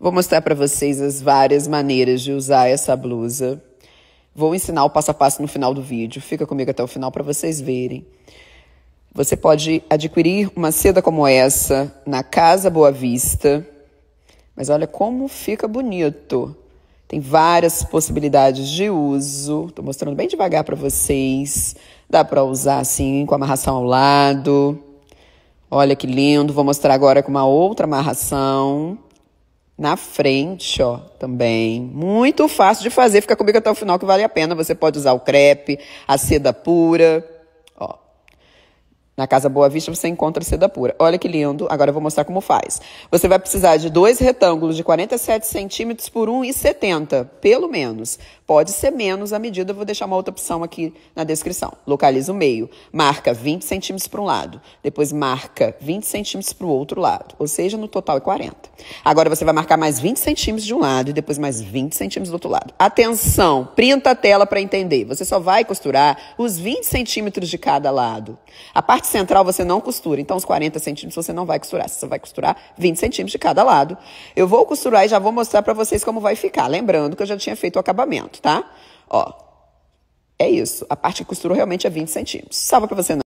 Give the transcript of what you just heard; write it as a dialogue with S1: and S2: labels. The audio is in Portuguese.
S1: Vou mostrar para vocês as várias maneiras de usar essa blusa. Vou ensinar o passo a passo no final do vídeo. Fica comigo até o final para vocês verem. Você pode adquirir uma seda como essa na Casa Boa Vista. Mas olha como fica bonito. Tem várias possibilidades de uso. Estou mostrando bem devagar para vocês. Dá para usar assim, com amarração ao lado. Olha que lindo. Vou mostrar agora com uma outra amarração na frente, ó, também. Muito fácil de fazer, fica comigo até o final que vale a pena. Você pode usar o crepe, a seda pura. Na Casa Boa Vista você encontra seda pura. Olha que lindo. Agora eu vou mostrar como faz. Você vai precisar de dois retângulos de 47 centímetros por 1,70, pelo menos. Pode ser menos à medida, eu vou deixar uma outra opção aqui na descrição. Localiza o meio. Marca 20 centímetros para um lado. Depois marca 20 centímetros para o outro lado. Ou seja, no total é 40. Agora você vai marcar mais 20 centímetros de um lado e depois mais 20 centímetros do outro lado. Atenção! Printa a tela para entender. Você só vai costurar os 20 centímetros de cada lado. A parte central você não costura. Então, os 40 centímetros você não vai costurar. Você vai costurar 20 centímetros de cada lado. Eu vou costurar e já vou mostrar para vocês como vai ficar. Lembrando que eu já tinha feito o acabamento, tá? Ó, é isso. A parte que costurou realmente é 20 centímetros. Salva para você não.